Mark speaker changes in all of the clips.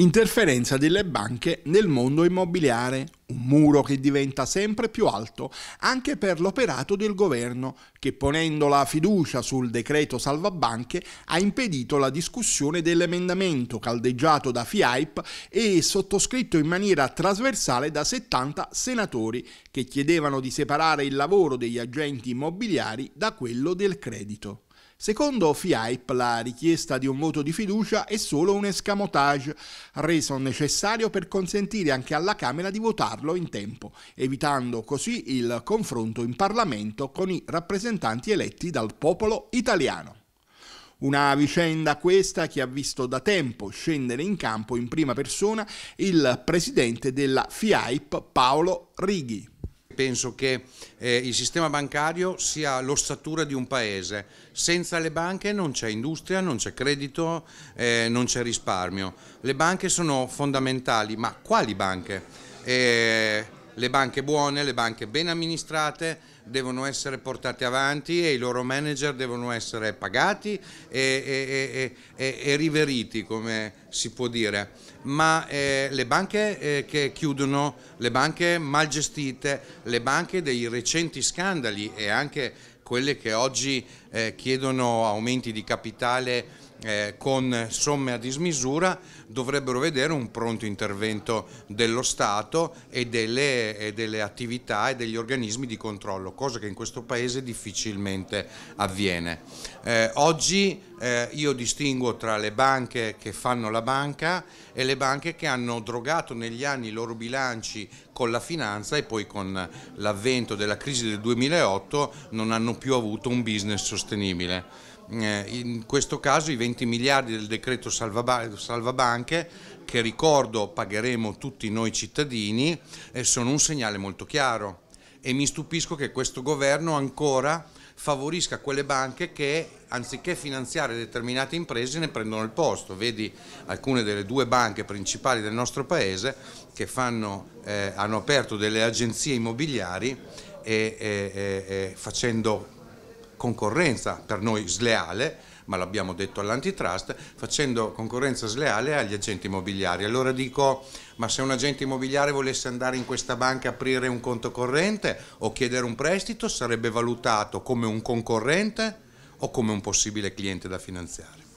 Speaker 1: Interferenza delle banche nel mondo immobiliare, un muro che diventa sempre più alto anche per l'operato del governo che ponendo la fiducia sul decreto salvabanche ha impedito la discussione dell'emendamento caldeggiato da FIAIP e sottoscritto in maniera trasversale da 70 senatori che chiedevano di separare il lavoro degli agenti immobiliari da quello del credito. Secondo FIAIP la richiesta di un voto di fiducia è solo un escamotage reso necessario per consentire anche alla Camera di votarlo in tempo, evitando così il confronto in Parlamento con i rappresentanti eletti dal popolo italiano. Una vicenda questa che ha visto da tempo scendere in campo in prima persona il presidente della
Speaker 2: FIAIP Paolo Righi penso che eh, il sistema bancario sia l'ossatura di un paese. Senza le banche non c'è industria, non c'è credito, eh, non c'è risparmio. Le banche sono fondamentali, ma quali banche? Eh, le banche buone, le banche ben amministrate devono essere portate avanti e i loro manager devono essere pagati e, e, e, e riveriti, come si può dire. Ma eh, le banche eh, che chiudono, le banche mal gestite, le banche dei recenti scandali e anche quelle che oggi eh, chiedono aumenti di capitale eh, con somme a dismisura dovrebbero vedere un pronto intervento dello Stato e delle, e delle, attività e degli organismi di controllo, cosa che in questo Paese difficilmente avviene. Eh, oggi eh, io distingo tra le banche che fanno la banca e le banche che hanno drogato negli anni i loro bilanci con la finanza e poi con l'avvento della crisi del 2008 non hanno più avuto un business sostenibile. Eh, in questo caso i 20 miliardi del decreto salvabanche, salvabanche che ricordo pagheremo tutti noi cittadini eh, sono un segnale molto chiaro e mi stupisco che questo governo ancora favorisca quelle banche che anziché finanziare determinate imprese ne prendono il posto. Vedi alcune delle due banche principali del nostro paese che fanno, eh, hanno aperto delle agenzie immobiliari e, e, e, facendo concorrenza per noi sleale, ma l'abbiamo detto all'antitrust, facendo concorrenza sleale agli agenti immobiliari. Allora dico, ma se un agente immobiliare volesse andare in questa banca a aprire un conto corrente o chiedere un prestito, sarebbe valutato come un concorrente o come un possibile cliente da finanziare.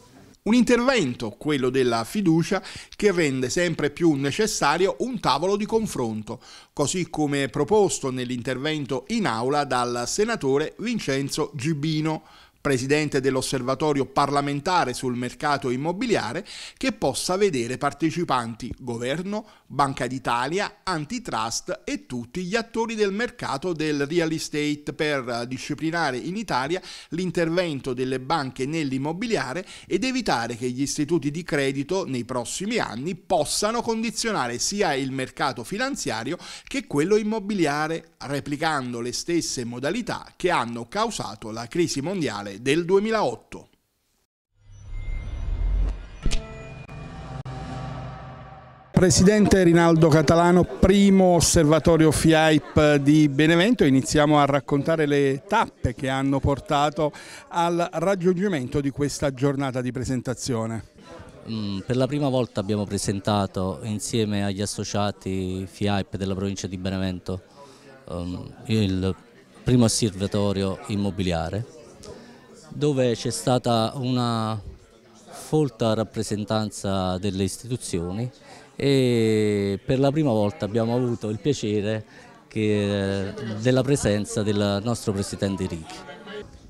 Speaker 1: Un intervento, quello della fiducia, che rende sempre più necessario un tavolo di confronto, così come proposto nell'intervento in aula dal senatore Vincenzo Gibino, presidente dell'osservatorio parlamentare sul mercato immobiliare, che possa vedere partecipanti governo, Banca d'Italia, antitrust e tutti gli attori del mercato del real estate per eh, disciplinare in Italia l'intervento delle banche nell'immobiliare ed evitare che gli istituti di credito nei prossimi anni possano condizionare sia il mercato finanziario che quello immobiliare, replicando le stesse modalità che hanno causato la crisi mondiale nazionale del 2008. Presidente Rinaldo Catalano, primo osservatorio FIAIP di Benevento, iniziamo a raccontare le tappe che hanno portato al raggiungimento di questa giornata di presentazione.
Speaker 3: Mm, per la prima volta abbiamo presentato insieme agli associati FIAIP della provincia di Benevento um, il primo osservatorio immobiliare dove c'è stata una folta rappresentanza delle istituzioni e per la prima volta abbiamo avuto il piacere che, della presenza del nostro Presidente
Speaker 2: Ricchi.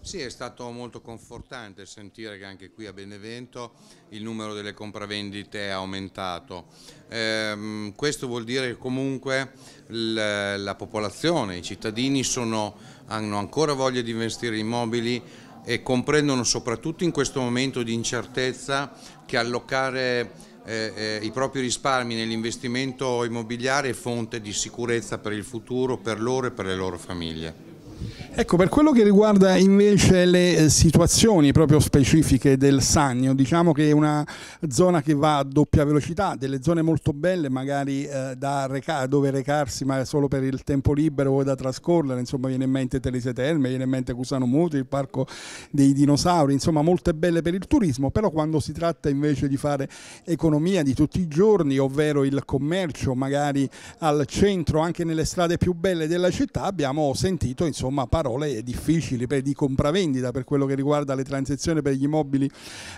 Speaker 2: Sì, è stato molto confortante sentire che anche qui a Benevento il numero delle compravendite è aumentato. Eh, questo vuol dire che comunque la popolazione, i cittadini sono, hanno ancora voglia di investire in mobili, e comprendono soprattutto in questo momento di incertezza che allocare eh, eh, i propri risparmi nell'investimento immobiliare è fonte di sicurezza per il futuro, per loro e per le loro famiglie.
Speaker 1: Ecco, per quello che riguarda invece le eh, situazioni proprio specifiche del Sannio, diciamo che è una zona che va a doppia velocità, delle zone molto belle magari eh, reca dove recarsi ma solo per il tempo libero o da trascorrere, insomma viene in mente Telese Terme, viene in mente Cusano Muti, il Parco dei Dinosauri, insomma molte belle per il turismo, però quando si tratta invece di fare economia di tutti i giorni, ovvero il commercio magari al centro, anche nelle strade più belle della città, abbiamo sentito insomma insomma parole difficili per, di compravendita per quello che riguarda le transizioni per gli immobili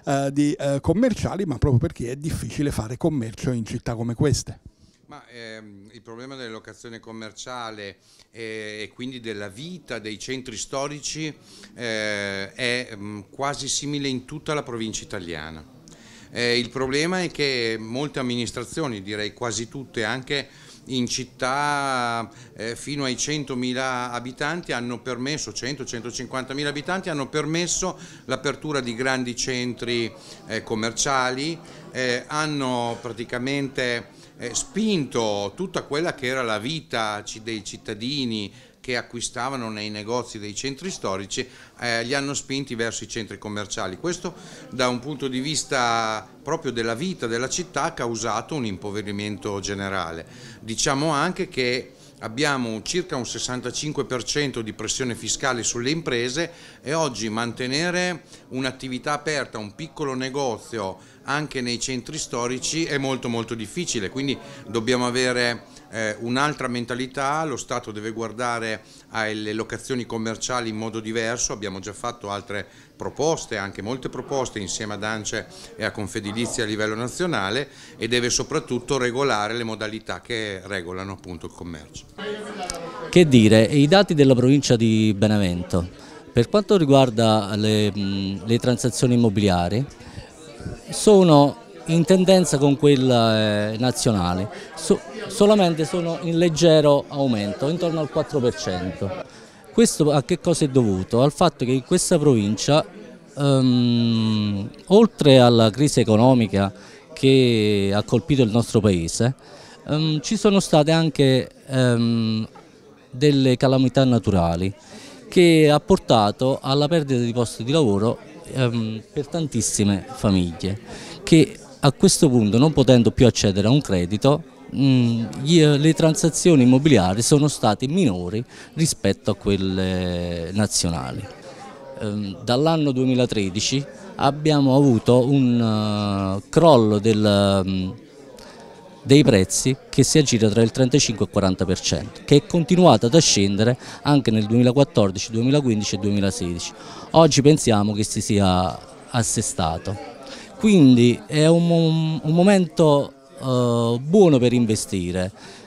Speaker 1: eh, di, eh, commerciali, ma proprio perché è difficile fare commercio in città come queste.
Speaker 2: Ma, ehm, il problema delle locazioni commerciali eh, e quindi della vita dei centri storici eh, è mh, mm, quasi simile in tutta la provincia italiana. Eh, il problema è che molte amministrazioni, direi quasi tutte, anche in città eh, fino ai 100.000 abitanti hanno permesso, 100-150.000 abitanti hanno permesso l'apertura di grandi centri eh, commerciali, eh, hanno praticamente eh, spinto tutta quella che era la vita dei cittadini che acquistavano nei negozi dei centri storici eh, li hanno spinti verso i centri commerciali. Questo da un punto di vista proprio della vita della città ha causato un impoverimento generale. Diciamo anche che abbiamo circa un 65% di pressione fiscale sulle imprese e oggi mantenere un'attività aperta, un piccolo negozio anche nei centri storici è molto molto difficile, quindi dobbiamo avere eh, un'altra mentalità, lo Stato deve guardare alle locazioni commerciali in modo diverso, abbiamo già fatto altre proposte, anche molte proposte insieme ad ANCE e a Confedilizia a livello nazionale e deve soprattutto regolare le modalità che regolano appunto il commercio.
Speaker 3: Che dire, i dati della provincia di Benevento, per quanto riguarda le, le transazioni immobiliari, sono in tendenza con quella eh, nazionale, solamente sono in leggero aumento, intorno al 4%. Questo a che cosa è dovuto? Al fatto che in questa provincia, um, oltre alla crisi economica che ha colpito il nostro paese, um, ci sono state anche um, delle calamità naturali che ha portato alla perdita di posti di lavoro per tantissime famiglie che a questo punto non potendo più accedere a un credito Mm, eh, le transazioni immobiliari sono state minori rispetto a quelle nazionali. Ehm, dall'anno 2013 abbiamo avuto un eh, crollo del, mm, dei prezzi che si aggira tra il 35 e il 40%, che è continuato ad ascendere anche nel 2014, 2015 e 2016. Oggi pensiamo che si sia assestato. Quindi è un, un momento eh, buono per investire.